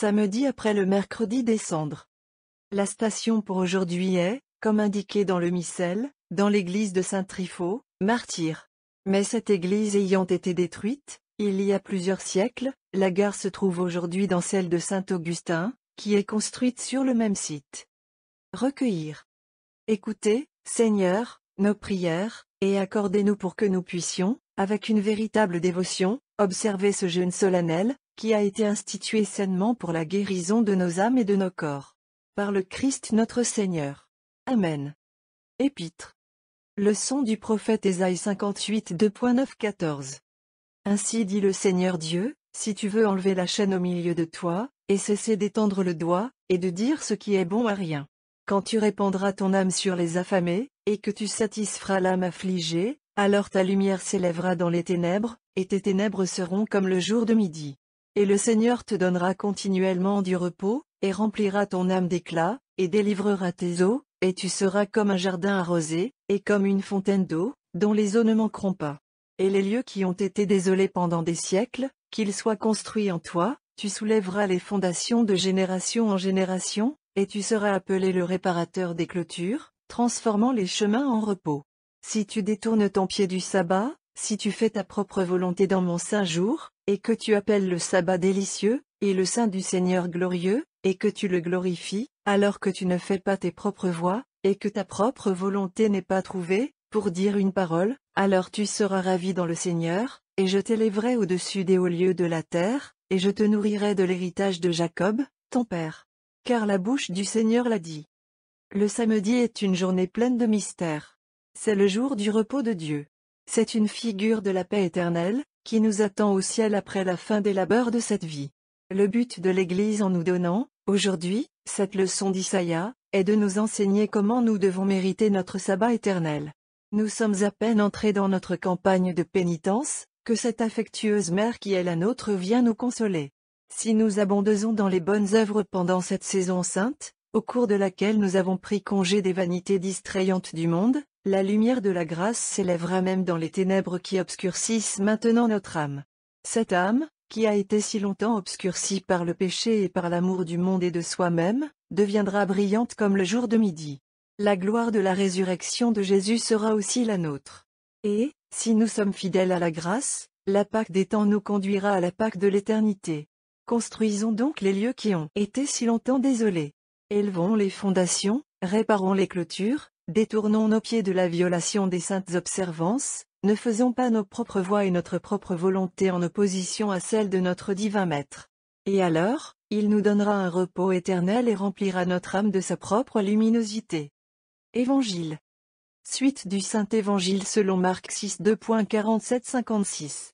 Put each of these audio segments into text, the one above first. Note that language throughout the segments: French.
samedi après le mercredi décembre. La station pour aujourd'hui est, comme indiqué dans le missel, dans l'église de saint trifo martyr. Mais cette église ayant été détruite, il y a plusieurs siècles, la gare se trouve aujourd'hui dans celle de Saint-Augustin, qui est construite sur le même site. Recueillir. Écoutez, Seigneur, nos prières, et accordez-nous pour que nous puissions, avec une véritable dévotion, observer ce jeûne solennel, qui a été institué sainement pour la guérison de nos âmes et de nos corps. Par le Christ notre Seigneur. Amen. Épître. Leçon du prophète Ésaïe 58 2.9-14. Ainsi dit le Seigneur Dieu, si tu veux enlever la chaîne au milieu de toi, et cesser d'étendre le doigt, et de dire ce qui est bon à rien. Quand tu répandras ton âme sur les affamés, et que tu satisferas l'âme affligée, alors ta lumière s'élèvera dans les ténèbres, et tes ténèbres seront comme le jour de midi. Et le Seigneur te donnera continuellement du repos, et remplira ton âme d'éclat, et délivrera tes eaux, et tu seras comme un jardin arrosé, et comme une fontaine d'eau, dont les eaux ne manqueront pas. Et les lieux qui ont été désolés pendant des siècles, qu'ils soient construits en toi, tu soulèveras les fondations de génération en génération, et tu seras appelé le réparateur des clôtures, transformant les chemins en repos. Si tu détournes ton pied du sabbat, si tu fais ta propre volonté dans mon saint jour, et que tu appelles le sabbat délicieux, et le sein du Seigneur glorieux, et que tu le glorifies, alors que tu ne fais pas tes propres voies, et que ta propre volonté n'est pas trouvée, pour dire une parole, alors tu seras ravi dans le Seigneur, et je t'élèverai au-dessus des hauts lieux de la terre, et je te nourrirai de l'héritage de Jacob, ton père. Car la bouche du Seigneur l'a dit. Le samedi est une journée pleine de mystères. C'est le jour du repos de Dieu. C'est une figure de la paix éternelle, qui nous attend au ciel après la fin des labeurs de cette vie. Le but de l'Église en nous donnant, aujourd'hui, cette leçon d'Isaïa, est de nous enseigner comment nous devons mériter notre sabbat éternel. Nous sommes à peine entrés dans notre campagne de pénitence, que cette affectueuse mère qui est la nôtre vient nous consoler. Si nous abondons dans les bonnes œuvres pendant cette saison sainte, au cours de laquelle nous avons pris congé des vanités distrayantes du monde, la lumière de la grâce s'élèvera même dans les ténèbres qui obscurcissent maintenant notre âme. Cette âme, qui a été si longtemps obscurcie par le péché et par l'amour du monde et de soi-même, deviendra brillante comme le jour de midi. La gloire de la résurrection de Jésus sera aussi la nôtre. Et, si nous sommes fidèles à la grâce, la Pâque des temps nous conduira à la Pâque de l'éternité. Construisons donc les lieux qui ont été si longtemps désolés. Élevons les fondations, réparons les clôtures, Détournons nos pieds de la violation des saintes observances, ne faisons pas nos propres voies et notre propre volonté en opposition à celle de notre divin Maître. Et alors, il nous donnera un repos éternel et remplira notre âme de sa propre luminosité. Évangile. Suite du Saint Évangile selon Marc 6 2.47-56.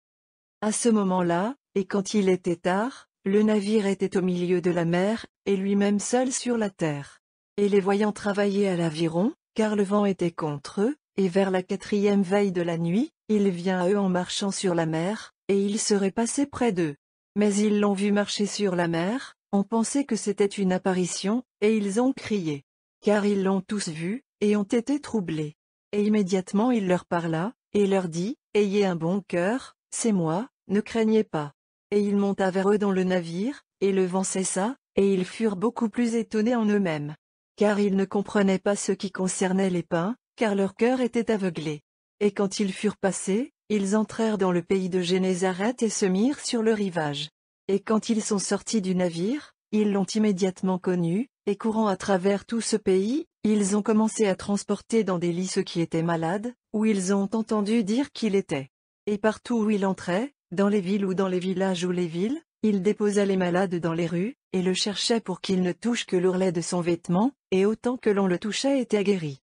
À ce moment-là, et quand il était tard, le navire était au milieu de la mer, et lui-même seul sur la terre. Et les voyant travailler à l'aviron, car le vent était contre eux, et vers la quatrième veille de la nuit, il vient à eux en marchant sur la mer, et il serait passé près d'eux. Mais ils l'ont vu marcher sur la mer, ont pensé que c'était une apparition, et ils ont crié. Car ils l'ont tous vu, et ont été troublés. Et immédiatement il leur parla, et leur dit, Ayez un bon cœur, c'est moi, ne craignez pas. Et il monta vers eux dans le navire, et le vent cessa, et ils furent beaucoup plus étonnés en eux-mêmes car ils ne comprenaient pas ce qui concernait les pains, car leur cœur était aveuglé. Et quand ils furent passés, ils entrèrent dans le pays de Génézareth et se mirent sur le rivage. Et quand ils sont sortis du navire, ils l'ont immédiatement connu, et courant à travers tout ce pays, ils ont commencé à transporter dans des lits ceux qui étaient malades, où ils ont entendu dire qu'il était. Et partout où il entrait, dans les villes ou dans les villages ou les villes, il déposa les malades dans les rues, et le cherchait pour qu'il ne touche que l'ourlet de son vêtement, et autant que l'on le touchait était guéri.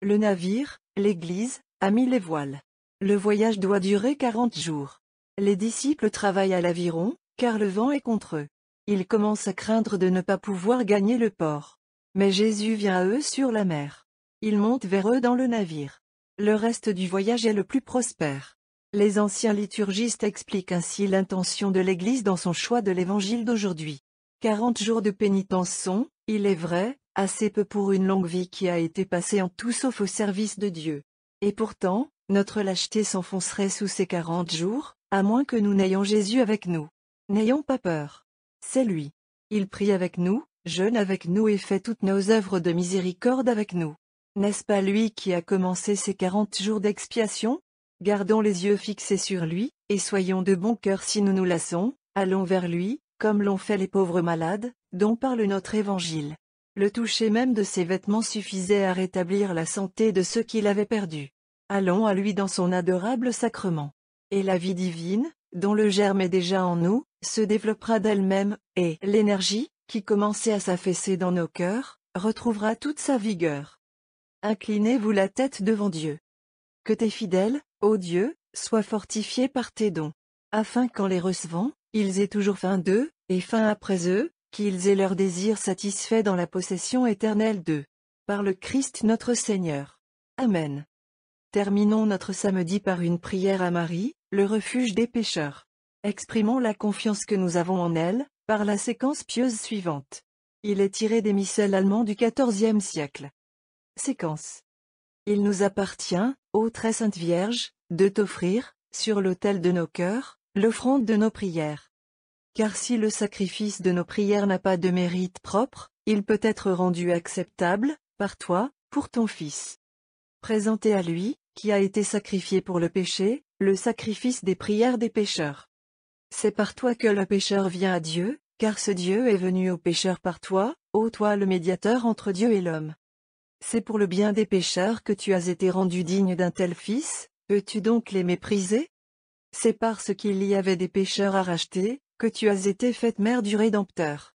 Le navire, l'église, a mis les voiles. Le voyage doit durer quarante jours. Les disciples travaillent à l'aviron, car le vent est contre eux. Ils commencent à craindre de ne pas pouvoir gagner le port. Mais Jésus vient à eux sur la mer. Il monte vers eux dans le navire. Le reste du voyage est le plus prospère. Les anciens liturgistes expliquent ainsi l'intention de l'Église dans son choix de l'Évangile d'aujourd'hui. 40 jours de pénitence sont, il est vrai, assez peu pour une longue vie qui a été passée en tout sauf au service de Dieu. Et pourtant, notre lâcheté s'enfoncerait sous ces 40 jours, à moins que nous n'ayons Jésus avec nous. N'ayons pas peur. C'est lui. Il prie avec nous, jeûne avec nous et fait toutes nos œuvres de miséricorde avec nous. N'est-ce pas lui qui a commencé ces 40 jours d'expiation Gardons les yeux fixés sur lui, et soyons de bon cœur si nous nous lassons, allons vers lui, comme l'ont fait les pauvres malades, dont parle notre évangile. Le toucher même de ses vêtements suffisait à rétablir la santé de ceux qui l'avaient perdu. Allons à lui dans son adorable sacrement. Et la vie divine, dont le germe est déjà en nous, se développera d'elle-même, et l'énergie, qui commençait à s'affaisser dans nos cœurs, retrouvera toute sa vigueur. Inclinez-vous la tête devant Dieu. Que tes fidèles, ô Dieu, soient fortifiés par tes dons, afin qu'en les recevant, ils aient toujours faim d'eux, et faim après eux, qu'ils aient leurs désirs satisfaits dans la possession éternelle d'eux. Par le Christ notre Seigneur. Amen. Terminons notre samedi par une prière à Marie, le refuge des pécheurs. Exprimons la confiance que nous avons en elle, par la séquence pieuse suivante. Il est tiré des missels allemands du XIVe siècle. Séquence il nous appartient, ô très sainte Vierge, de t'offrir, sur l'autel de nos cœurs, l'offrande de nos prières. Car si le sacrifice de nos prières n'a pas de mérite propre, il peut être rendu acceptable, par toi, pour ton Fils. Présentez à lui, qui a été sacrifié pour le péché, le sacrifice des prières des pécheurs. C'est par toi que le pécheur vient à Dieu, car ce Dieu est venu au pécheur par toi, ô toi le médiateur entre Dieu et l'homme. C'est pour le bien des pécheurs que tu as été rendu digne d'un tel fils, peux-tu donc les mépriser C'est parce qu'il y avait des pécheurs à racheter, que tu as été faite mère du Rédempteur.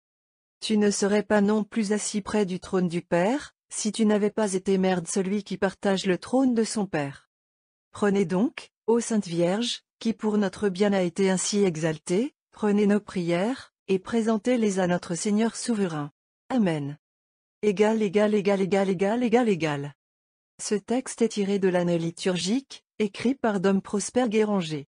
Tu ne serais pas non plus assis près du trône du Père, si tu n'avais pas été mère de celui qui partage le trône de son Père. Prenez donc, ô Sainte Vierge, qui pour notre bien a été ainsi exaltée, prenez nos prières, et présentez-les à notre Seigneur souverain. Amen. Égal, égal, égal, égal, égal, égal, égal. Ce texte est tiré de l'année liturgique, écrit par Dom Prosper Guéranger.